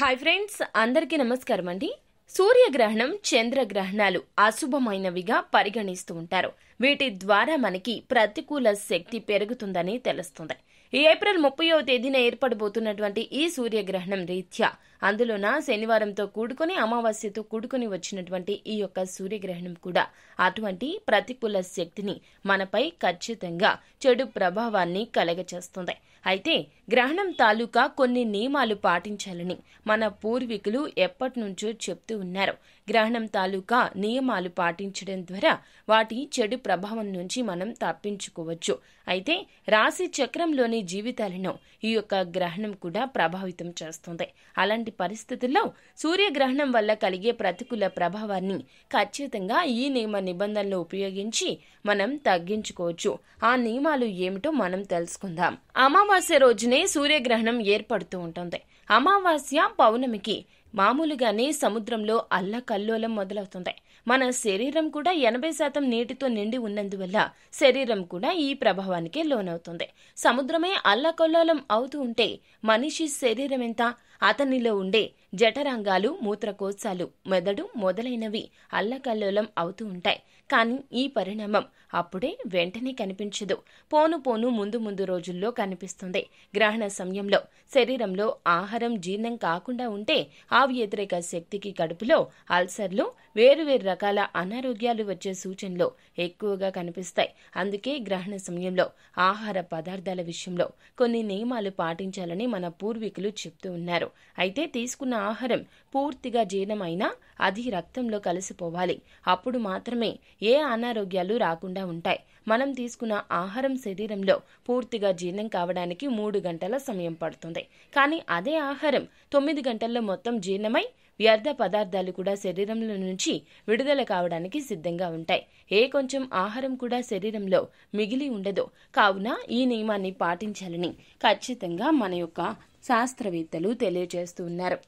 hi friends అందరికీ నమస్కారం అండి సూర్యగ్రహణం చంద్రగ్రహణాలు అశుభమైనవిగా పరిగణిస్తూ ఉంటారు వీటి ద్వారా మనకి ప్రతికూల శక్తి పెరుగుతుందని తెలుస్తుంది ఈ ఏప్రిల్ ముప్పయో తేదీన ఏర్పడబోతున్నటువంటి ఈ సూర్యగ్రహణం రీత్యా అందులోన శనివారంతో కూడుకొని అమావాస్యతో కూడుకుని వచ్చినటువంటి ఈ యొక్క సూర్యగ్రహణం కూడా అటువంటి ప్రతికూల శక్తిని మనపై ఖచ్చితంగా చెడు ప్రభావాన్ని కలగచేస్తుంది అయితే గ్రహణం తాలూకా కొన్ని నియమాలు పాటించాలని మన పూర్వీకులు ఎప్పటి నుంచో చెప్తూ ఉన్నారు గ్రహణం తాలూకా నియమాలు పాటించడం ద్వారా వాటి చెడు ప్రభావం నుంచి మనం తప్పించుకోవచ్చు అయితే రాశి చక్రంలోని జీవితాలను ఈ యొక్క గ్రహణం కూడా ప్రభావితం చేస్తుంది అలాంటి పరిస్థితుల్లో సూర్యగ్రహణం వల్ల కలిగే ప్రతికూల ప్రభావాన్ని ఖచ్చితంగా ఈ నియమ నిబంధనలు ఉపయోగించి మనం తగ్గించుకోవచ్చు ఆ నియమాలు ఏమిటో మనం తెలుసుకుందాం అమావాస్య అమావాస్య రోజునే సూర్యగ్రహణం ఏర్పడుతూ ఉంటుంది అమావాస్య పౌర్ణమికి మామూలుగానే సముద్రంలో అల్లకల్లోలం మొదలవుతుంది మన శరీరం కూడా ఎనభై శాతం నీటితో నిండి ఉన్నందువల్ల శరీరం కూడా ఈ ప్రభావానికే లోనవుతుంది సముద్రమే అల్లకల్లోలం అవుతూ ఉంటే మనిషి శరీరం ఎంత అతనిలో ఉండే జఠరాంగాలు మూత్రకోశాలు మెదడు మొదలైనవి అల్లకల్లోలం అవుతూ ఉంటాయి కానీ ఈ పరిణామం అప్పుడే వెంటనే కనిపించదు పోను పోను ముందు ముందు రోజుల్లో కనిపిస్తుంది గ్రహణ సమయంలో శరీరంలో ఆహారం జీర్ణం కాకుండా ఉంటే ఆ వ్యతిరేక శక్తికి కడుపులో అల్సర్లు వేరువేరు రకాల అనారోగ్యాలు వచ్చే సూచనలు ఎక్కువగా కనిపిస్తాయి అందుకే గ్రహణ సమయంలో ఆహార పదార్థాల విషయంలో కొన్ని నియమాలు పాటించాలని మన పూర్వీకులు చెప్తూ ఉన్నారు అయితే తీసుకున్న ఆహారం పూర్తిగా జీర్ణమైనా అది రక్తంలో కలిసిపోవాలి అప్పుడు మాత్రమే ఏ అనారోగ్యాలు రాకుండా ఉంటాయి మనం తీసుకున్న ఆహారం శరీరంలో పూర్తిగా జీర్ణం కావడానికి మూడు గంటల సమయం పడుతుంది కానీ అదే ఆహారం తొమ్మిది గంటల్లో మొత్తం జీర్ణమై వ్యర్థ పదార్థాలు కూడా శరీరంలో నుంచి విడుదల కావడానికి సిద్ధంగా ఉంటాయి ఏ కొంచెం ఆహారం కూడా శరీరంలో మిగిలి ఉండదు కావున ఈ నియమాన్ని పాటించాలని ఖచ్చితంగా మన యొక్క శాస్త్రవేత్తలు తెలియజేస్తున్నారు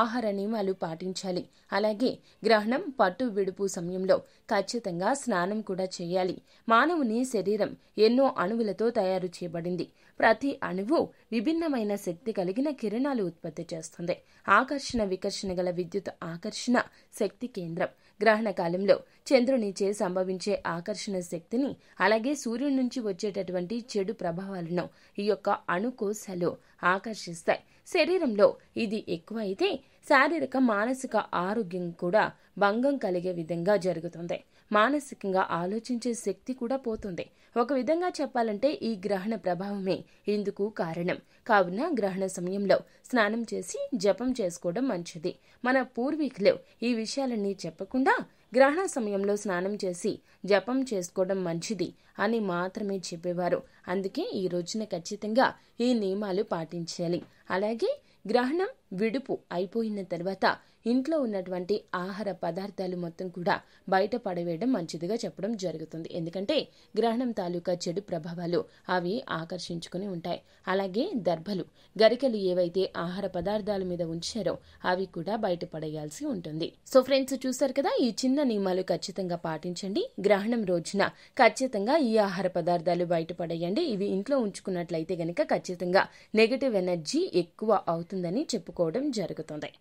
ఆహార నియమాలు పాటించాలి అలాగే గ్రహణం పట్టు విడుపు సమయంలో ఖచ్చితంగా స్నానం కూడా చేయాలి మానవుని శరీరం ఎన్నో అణువులతో తయారు చేయబడింది ప్రతి అణువు విభిన్నమైన శక్తి కలిగిన కిరణాలు ఉత్పత్తి చేస్తుంది ఆకర్షణ వికర్షణ గల విద్యుత్ ఆకర్షణ శక్తి కేంద్రం గ్రహణ కాలంలో చంద్రునిచే సంభవించే ఆకర్షణ శక్తిని అలాగే సూర్యుడి నుంచి వచ్చేటటువంటి చెడు ప్రభావాలను ఈ యొక్క అణుకోశాలు ఆకర్షిస్తాయి శరీరంలో ఇది ఎక్కువ అయితే శారీరక మానసిక ఆరోగ్యం కూడా భంగం కలిగే విధంగా జరుగుతుంది మానసికంగా ఆలోచించే శక్తి కూడా పోతుంది ఒక విధంగా చెప్పాలంటే ఈ గ్రహణ ప్రభావమే ఇందుకు కారణం కావున గ్రహణ సమయంలో స్నానం చేసి జపం చేసుకోవడం మంచిది మన పూర్వీకులు ఈ విషయాలన్నీ చెప్పకుండా గ్రహణ సమయంలో స్నానం చేసి జపం చేసుకోవడం మంచిది అని మాత్రమే చెప్పేవారు అందుకే ఈ రోజున ఖచ్చితంగా ఈ నియమాలు పాటించాలి అలాగే గ్రహణం విడుపు అయిపోయిన తర్వాత ఇంట్లో ఉన్నటువంటి ఆహార పదార్థాలు మొత్తం కూడా బయట పడవేయడం మంచిదిగా చెప్పడం జరుగుతుంది ఎందుకంటే గ్రహణం తాలూకా చెడు ప్రభావాలు అవి ఆకర్షించుకుని ఉంటాయి అలాగే దర్భలు గరికలు ఏవైతే ఆహార పదార్థాల మీద ఉంచారో అవి కూడా బయట పడేయాల్సి ఉంటుంది సో ఫ్రెండ్స్ చూసారు కదా ఈ చిన్న నియమాలు ఖచ్చితంగా పాటించండి గ్రహణం రోజున ఖచ్చితంగా ఈ ఆహార పదార్థాలు బయట పడేయండి ఇవి ఇంట్లో ఉంచుకున్నట్లయితే గనక ఖచ్చితంగా నెగటివ్ ఎనర్జీ ఎక్కువ అవుతుందని చెప్పుకో చేసుకోవడం జరుగుతుంది